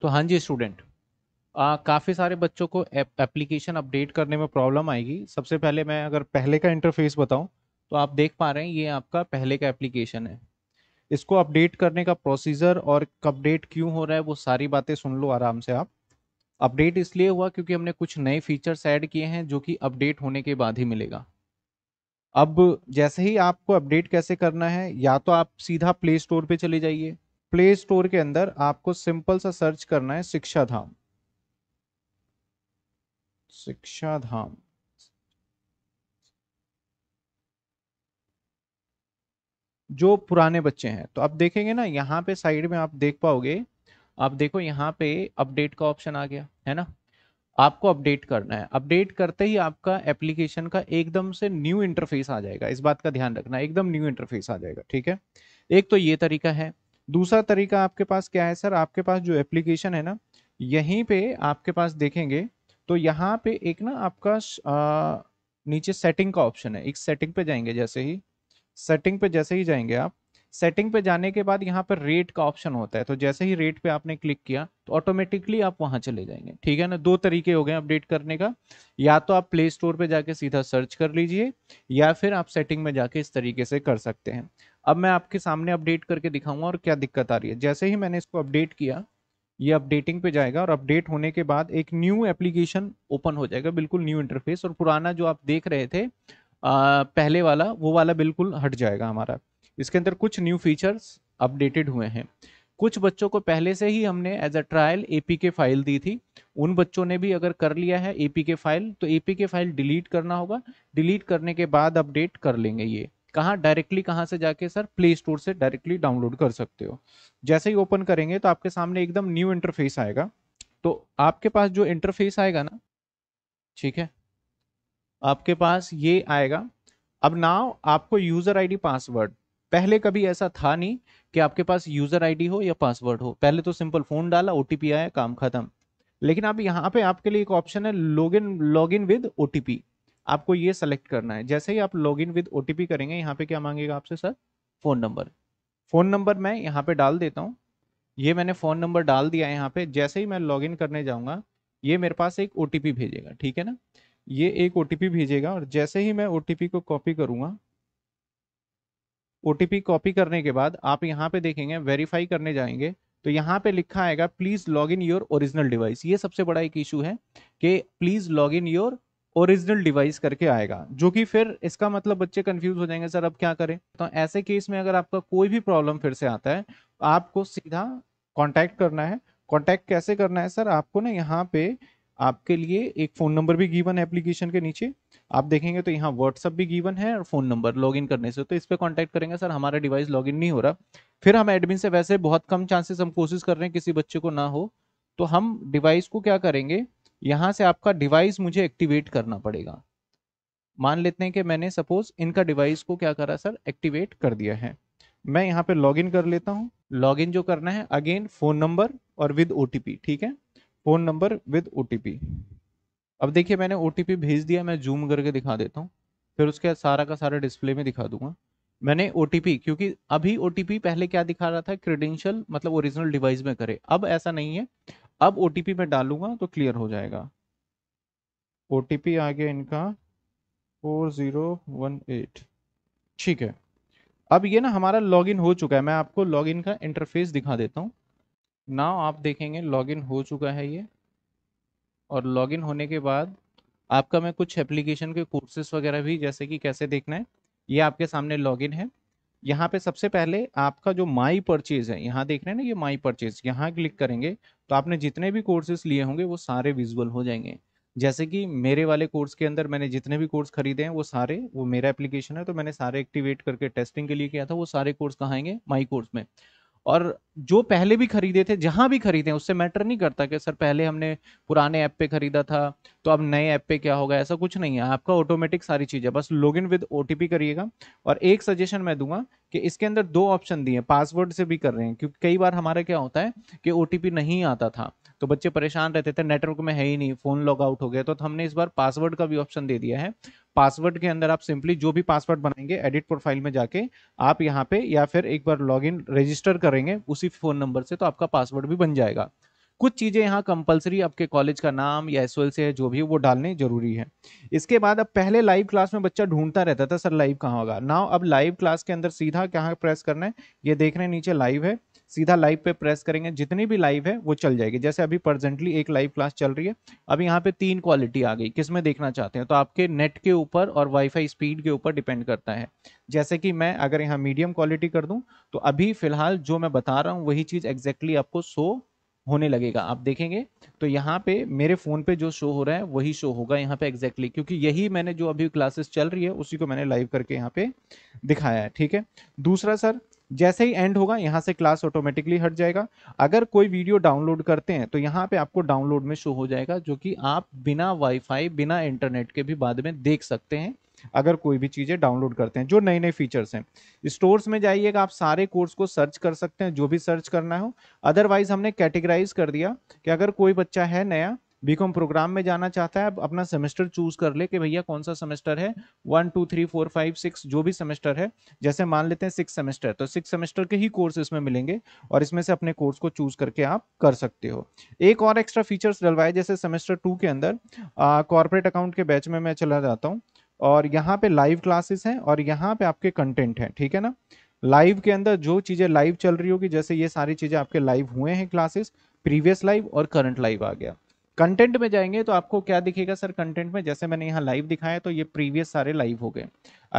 तो हाँ जी स्टूडेंट काफ़ी सारे बच्चों को एप्लीकेशन अपडेट करने में प्रॉब्लम आएगी सबसे पहले मैं अगर पहले का इंटरफेस बताऊँ तो आप देख पा रहे हैं ये आपका पहले का एप्लीकेशन है इसको अपडेट करने का प्रोसीजर और अपडेट क्यों हो रहा है वो सारी बातें सुन लो आराम से आप अपडेट इसलिए हुआ क्योंकि हमने कुछ नए फीचर्स ऐड किए हैं जो कि अपडेट होने के बाद ही मिलेगा अब जैसे ही आपको अपडेट कैसे करना है या तो आप सीधा प्ले स्टोर पर चले जाइए प्ले स्टोर के अंदर आपको सिंपल सा सर्च करना है शिक्षा धाम शिक्षा धाम जो पुराने बच्चे हैं तो आप देखेंगे ना यहाँ पे साइड में आप देख पाओगे आप देखो यहाँ पे अपडेट का ऑप्शन आ गया है ना आपको अपडेट करना है अपडेट करते ही आपका एप्लीकेशन का एकदम से न्यू इंटरफेस आ जाएगा इस बात का ध्यान रखना एकदम न्यू इंटरफेस आ जाएगा ठीक है एक तो ये तरीका है दूसरा तरीका आपके पास क्या है सर आपके पास जो एप्लीकेशन है ना यहीं पे आपके पास देखेंगे तो यहाँ पे एक ना आपका आ, नीचे सेटिंग का ऑप्शन है एक सेटिंग पे जाएंगे जैसे ही सेटिंग पे जैसे ही जाएंगे आप सेटिंग पे जाने के बाद यहाँ पर रेट का ऑप्शन होता है तो जैसे ही रेट पे आपने क्लिक किया तो ऑटोमेटिकली आप वहाँ चले जाएंगे ठीक है ना दो तरीके हो गए अपडेट करने का या तो आप प्ले स्टोर पे जाके सीधा सर्च कर लीजिए या फिर आप सेटिंग में जाके इस तरीके से कर सकते हैं अब मैं आपके सामने अपडेट करके दिखाऊंगा और क्या दिक्कत आ रही है जैसे ही मैंने इसको अपडेट किया ये अपडेटिंग पे जाएगा और अपडेट होने के बाद एक न्यू एप्लीकेशन ओपन हो जाएगा बिल्कुल न्यू इंटरफेस और पुराना जो आप देख रहे थे आ, पहले वाला वो वाला बिल्कुल हट जाएगा हमारा इसके अंदर कुछ न्यू फीचर्स अपडेटेड हुए हैं कुछ बच्चों को पहले से ही हमने as a trial APK file दी थी उन बच्चों ने भी अगर कर लिया है एपीके फाइल तो एपीके फाइल डिलीट करना होगा डिलीट करने के बाद अपडेट कर लेंगे ये कहाँ डायरेक्टली कहाँ से जाके सर प्ले स्टोर से डायरेक्टली डाउनलोड कर सकते हो जैसे ही ओपन करेंगे तो आपके सामने एकदम न्यू इंटरफेस आएगा तो आपके पास जो इंटरफेस आएगा ना ठीक है आपके पास ये आएगा अब नाव आपको यूजर आईडी पासवर्ड पहले कभी ऐसा था नहीं कि आपके पास यूजर आईडी हो या पासवर्ड हो पहले तो सिंपल फोन डाला ओटीपी आया काम खत्म लेकिन अब यहाँ पे आपके लिए एक ऑप्शन है log in log in with OTP आपको ये सेलेक्ट करना है जैसे ही आप लॉग इन विद ओ करेंगे यहाँ पे क्या मांगेगा आपसे sir phone number phone number मैं यहाँ पे डाल देता हूँ ये मैंने फ़ोन नंबर डाल दिया है यहाँ पे जैसे ही मैं लॉग इन करने जाऊँगा ये मेरे पास एक ओ भेजेगा ठीक है ना ये एक ओ भेजेगा और जैसे ही मैं ओ को कॉपी करूंगा ओ कॉपी करने के बाद आप यहाँ पे देखेंगे वेरीफाई करने जाएंगे तो यहाँ पे लिखा आएगा please log in your original device ये सबसे बड़ा एक इशू है कि please log in your original device करके आएगा जो कि फिर इसका मतलब बच्चे कंफ्यूज हो जाएंगे सर अब क्या करें तो ऐसे केस में अगर आपका कोई भी प्रॉब्लम फिर से आता है आपको सीधा कॉन्टैक्ट करना है कॉन्टैक्ट कैसे करना है सर आपको ना यहाँ पे आपके लिए एक फ़ोन नंबर भी गिवन है एप्लीकेशन के नीचे आप देखेंगे तो यहाँ व्हाट्सअप भी गिवन है और फ़ोन नंबर लॉगिन करने से तो इस पर कॉन्टैक्ट करेंगे सर हमारा डिवाइस लॉगिन नहीं हो रहा फिर हम एडमिन से वैसे बहुत कम चांसेस हम कोशिश कर रहे हैं किसी बच्चे को ना हो तो हम डिवाइस को क्या करेंगे यहां से आपका डिवाइस मुझे एक्टिवेट करना पड़ेगा मान लेते हैं कि मैंने सपोज इनका डिवाइस को क्या करा सर एक्टिवेट कर दिया है मैं यहाँ पे लॉगिन कर लेता हूँ लॉगिन जो करना है अगेन फ़ोन नंबर और विद ओ ठीक है फ़ोन नंबर विद ओ अब देखिए मैंने ओ भेज दिया मैं जूम करके दिखा देता हूँ फिर उसके बाद सारा का सारा डिस्प्ले में दिखा दूंगा मैंने ओ क्योंकि अभी ओ पहले क्या दिखा रहा था क्रेडेंशियल मतलब ओरिजिनल डिवाइस में करे अब ऐसा नहीं है अब ओ मैं डालूंगा तो क्लियर हो जाएगा ओ आ गया इनका फोर ज़ीरो वन एट ठीक है अब ये ना हमारा लॉगिन हो चुका है मैं आपको लॉगिन का इंटरफेस दिखा देता हूँ नाव आप देखेंगे लॉगिन हो चुका है ये और लॉगिन होने के बाद आपका मैं कुछ एप्लीकेशन के कोर्सेस वगैरह भी जैसे कि कैसे देखना है ये आपके सामने लॉगिन है यहाँ पे सबसे पहले आपका जो माई परचेज है यहाँ देख रहे हैं ना ये माई परचेज यहाँ क्लिक करेंगे तो आपने जितने भी कोर्सेज लिए होंगे वो सारे विजुअल हो जाएंगे जैसे कि मेरे वाले कोर्स के अंदर मैंने जितने भी कोर्स खरीदे हैं वो सारे वो मेरा एप्लीकेशन है तो मैंने सारे एक्टिवेट करके टेस्टिंग के लिए किया था वो सारे कोर्स कहाँ आएंगे माई कोर्स में और जो पहले भी खरीदे थे जहाँ भी खरीदे उससे मैटर नहीं करता कि सर पहले हमने पुराने ऐप पे खरीदा था तो अब नए ऐप पे क्या होगा ऐसा कुछ नहीं है आपका ऑटोमेटिक सारी है बस लॉग इन विद ओ करिएगा और एक सजेशन मैं दूंगा कि इसके अंदर दो ऑप्शन दिए पासवर्ड से भी कर रहे हैं क्योंकि कई बार हमारा क्या होता है कि ओ नहीं आता था तो बच्चे परेशान रहते थे नेटवर्क में है ही नहीं फ़ोन लॉग आउट हो गया तो हमने इस बार पासवर्ड का भी ऑप्शन दे दिया है पासवर्ड के अंदर आप सिंपली जो भी पासवर्ड बनाएंगे एडिट प्रोफाइल में जाके आप यहाँ पे या फिर एक बार लॉगिन रजिस्टर करेंगे उसी फ़ोन नंबर से तो आपका पासवर्ड भी बन जाएगा कुछ चीज़ें यहाँ कंपलसरी आपके कॉलेज का नाम या एस से है जो भी वो डालने जरूरी है इसके बाद अब पहले लाइव क्लास में बच्चा ढूंढता रहता था सर लाइव कहाँ होगा ना अब लाइव क्लास के अंदर सीधा कहाँ प्रेस करना है ये देख रहे हैं नीचे लाइव है सीधा लाइव पे प्रेस करेंगे जितनी भी लाइव है वो चल जाएगी जैसे अभी प्रेजेंटली एक लाइव क्लास चल रही है अब यहाँ पे तीन क्वालिटी आ गई किस में देखना चाहते हैं तो आपके नेट के ऊपर और वाईफाई स्पीड के ऊपर डिपेंड करता है जैसे कि मैं अगर यहाँ मीडियम क्वालिटी कर दूँ तो अभी फिलहाल जो मैं बता रहा हूँ वही चीज़ एग्जैक्टली exactly आपको सो होने लगेगा आप देखेंगे तो यहाँ पे मेरे फ़ोन पे जो शो हो रहा है वही शो होगा यहाँ पे एग्जैक्टली क्योंकि यही मैंने जो अभी क्लासेस चल रही है उसी को मैंने लाइव करके यहाँ पे दिखाया है ठीक है दूसरा सर जैसे ही एंड होगा यहाँ से क्लास ऑटोमेटिकली हट जाएगा अगर कोई वीडियो डाउनलोड करते हैं तो यहाँ पे आपको डाउनलोड में शो हो जाएगा जो कि आप बिना वाईफाई बिना इंटरनेट के भी बाद में देख सकते हैं अगर कोई भी चीज़ें डाउनलोड करते हैं जो नए नए फीचर्स हैं स्टोर्स में जाइएगा आप सारे कोर्स को सर्च कर सकते हैं जो भी सर्च करना हो अदरवाइज हमने कैटेगराइज कर दिया कि अगर कोई बच्चा है नया बीकॉम प्रोग्राम में जाना चाहता है अपना सेमेस्टर चूज कर ले कि भैया कौन सा सेमेस्टर है one two three four five six जो भी सेमेस्टर है जैसे मान लेते हैं सिक्स सेमेस्टर तो सिक्स सेमेस्टर के ही कोर्स इसमें मिलेंगे और इसमें से अपने कोर्स को चूज करके आप कर सकते हो एक और एक्स्ट्रा फीचर्स डलवाए जैसे सेमेस्टर टू के अंदर कॉर्पोरेट अकाउंट के बैच में मैं चला जाता हूँ और यहाँ पे लाइव क्लासेस हैं और यहाँ पे आपके कंटेंट हैं ठीक है ना लाइव के अंदर जो चीज़ें लाइव चल रही होगी जैसे ये सारी चीज़ें आपके लाइव हुए हैं क्लासेस प्रीवियस लाइव और करंट लाइव आ गया कंटेंट में जाएंगे तो आपको क्या दिखेगा सर कंटेंट में जैसे मैंने यहाँ लाइव दिखाया तो ये प्रीवियस सारे लाइव हो गए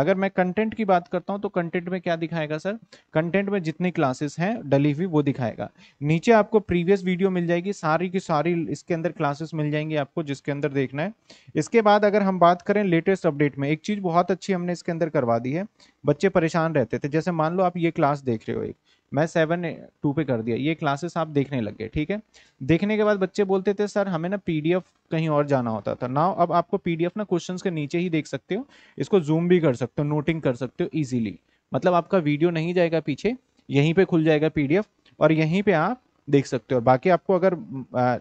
अगर मैं कंटेंट की बात करता हूँ तो कंटेंट में क्या दिखाएगा सर कंटेंट में जितनी क्लासेस हैं डली हुई वो दिखाएगा नीचे आपको प्रीवियस वीडियो मिल जाएगी सारी की सारी इसके अंदर क्लासेस मिल जाएंगी आपको जिसके अंदर देखना है इसके बाद अगर हम बात करें लेटेस्ट अपडेट में एक चीज़ बहुत अच्छी हमने इसके अंदर करवा दी है बच्चे परेशान रहते थे जैसे मान लो आप ये क्लास देख रहे हो एक मैं सेवन टू पे कर दिया ये क्लासेस आप देखने लग गए ठीक है देखने के बाद बच्चे बोलते थे सर हमें ना पीडीएफ कहीं और जाना होता था नाउ अब आपको पीडीएफ ना क्वेश्चन के नीचे ही देख सकते हो इसको जूम भी कर सकते हो नोटिंग कर सकते हो ईजिली मतलब आपका वीडियो नहीं जाएगा पीछे यहीं पर खुल जाएगा पी और यहीं पर आप देख सकते हो और बाकी आपको अगर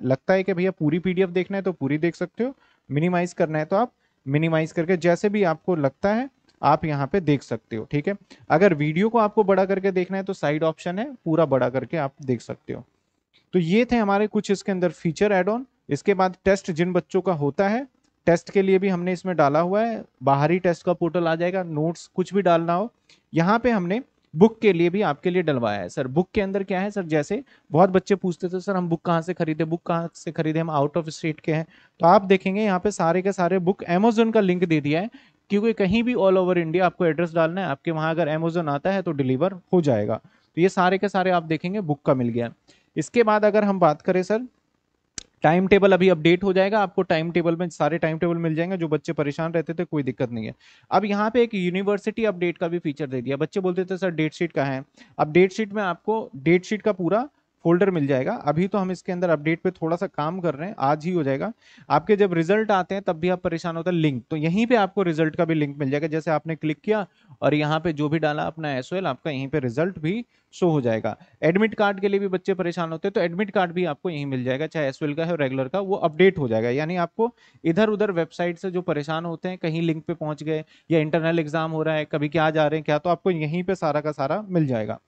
लगता है कि भैया पूरी पीडीएफ देखना है तो पूरी देख सकते हो मिनिमाइज करना है तो आप मिनिमाइज करके जैसे भी आपको लगता है आप यहाँ पे देख सकते हो ठीक है अगर वीडियो को आपको बड़ा करके देखना है तो साइड ऑप्शन है पूरा बड़ा करके आप देख सकते हो तो ये थे हमारे कुछ इसके अंदर फीचर एड ऑन इसके बाद टेस्ट जिन बच्चों का होता है टेस्ट के लिए भी हमने इसमें डाला हुआ है बाहरी टेस्ट का पोर्टल आ जाएगा नोट्स कुछ भी डालना हो यहाँ पे हमने बुक के लिए भी आपके लिए डलवाया है सर बुक के अंदर क्या है सर जैसे बहुत बच्चे पूछते थे सर हम बुक कहाँ से खरीदे बुक कहाँ से खरीदे हम आउट ऑफ स्टेट के हैं तो आप देखेंगे यहाँ पे सारे के सारे बुक अमेजोन का लिंक दे दिया है क्योंकि कहीं भी ऑल ओवर इंडिया आपको एड्रेस डालना है आपके वहाँ अगर अमेजोन आता है तो डिलीवर हो जाएगा तो ये सारे के सारे आप देखेंगे बुक का मिल गया इसके बाद अगर हम बात करें सर टाइम टेबल अभी अपडेट हो जाएगा आपको टाइम टेबल में सारे टाइम टेबल मिल जाएंगे जो बच्चे परेशान रहते थे कोई दिक्कत नहीं है अब यहाँ पे एक यूनिवर्सिटी अपडेट का भी फीचर दे दिया बच्चे बोलते थे सर डेट शीट का है अब डेट शीट में आपको डेट शीट का पूरा फोल्डर मिल जाएगा अभी तो हम इसके अंदर अपडेट पे थोड़ा सा काम कर रहे हैं आज ही हो जाएगा आपके जब रिजल्ट आते हैं तब भी आप परेशान होता है लिंक तो यहीं पे आपको रिजल्ट का भी लिंक मिल जाएगा जैसे आपने क्लिक किया और यहाँ पे जो भी डाला अपना एस आपका यहीं पे रिजल्ट भी शो हो जाएगा एडमिट कार्ड के लिए भी बच्चे परेशान होते हैं तो एडमिट कार्ड भी आपको यहीं मिल जाएगा चाहे एस का है रेगुलर का वो अपडेट हो जाएगा यानी आपको इधर उधर वेबसाइट से जो परेशान होते हैं कहीं लिंक पे पहुंच गए या इंटरनल एग्जाम हो रहा है कभी क्या जा रहे हैं क्या तो आपको यहीं पे सारा का सारा मिल जाएगा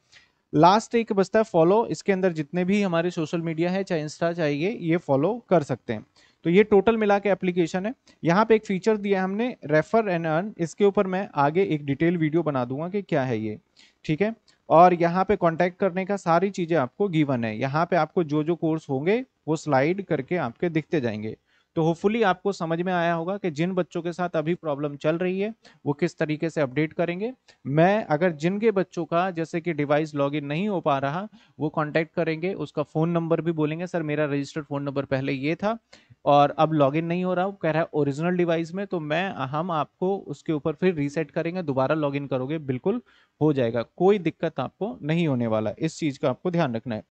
लास्ट एक बचता है फॉलो इसके अंदर जितने भी हमारे सोशल मीडिया है चाहे इंस्टा चाहिए ये फॉलो कर सकते हैं तो ये टोटल मिला के एप्लीकेशन है यहाँ पे एक फीचर दिया हमने रेफर एंड अर्न इसके ऊपर मैं आगे एक डिटेल वीडियो बना दूंगा कि क्या है ये ठीक है और यहाँ पे कांटेक्ट करने का सारी चीज़ें आपको गिवन है यहाँ पे आपको जो जो कोर्स होंगे वो स्लाइड करके आपके दिखते जाएंगे तो होपफुली आपको समझ में आया होगा कि जिन बच्चों के साथ अभी प्रॉब्लम चल रही है वो किस तरीके से अपडेट करेंगे मैं अगर जिनके बच्चों का जैसे कि डिवाइस लॉग नहीं हो पा रहा वो कॉन्टैक्ट करेंगे उसका फ़ोन नंबर भी बोलेंगे सर मेरा रजिस्टर्ड फ़ोन नंबर पहले ये था और अब लॉगिन नहीं हो रहा वो कह रहा है ओरिजिनल डिवाइस में तो मैं हम आपको उसके ऊपर फिर रीसेट करेंगे दोबारा लॉगिन करोगे बिल्कुल हो जाएगा कोई दिक्कत आपको नहीं होने वाला इस चीज़ का आपको ध्यान रखना है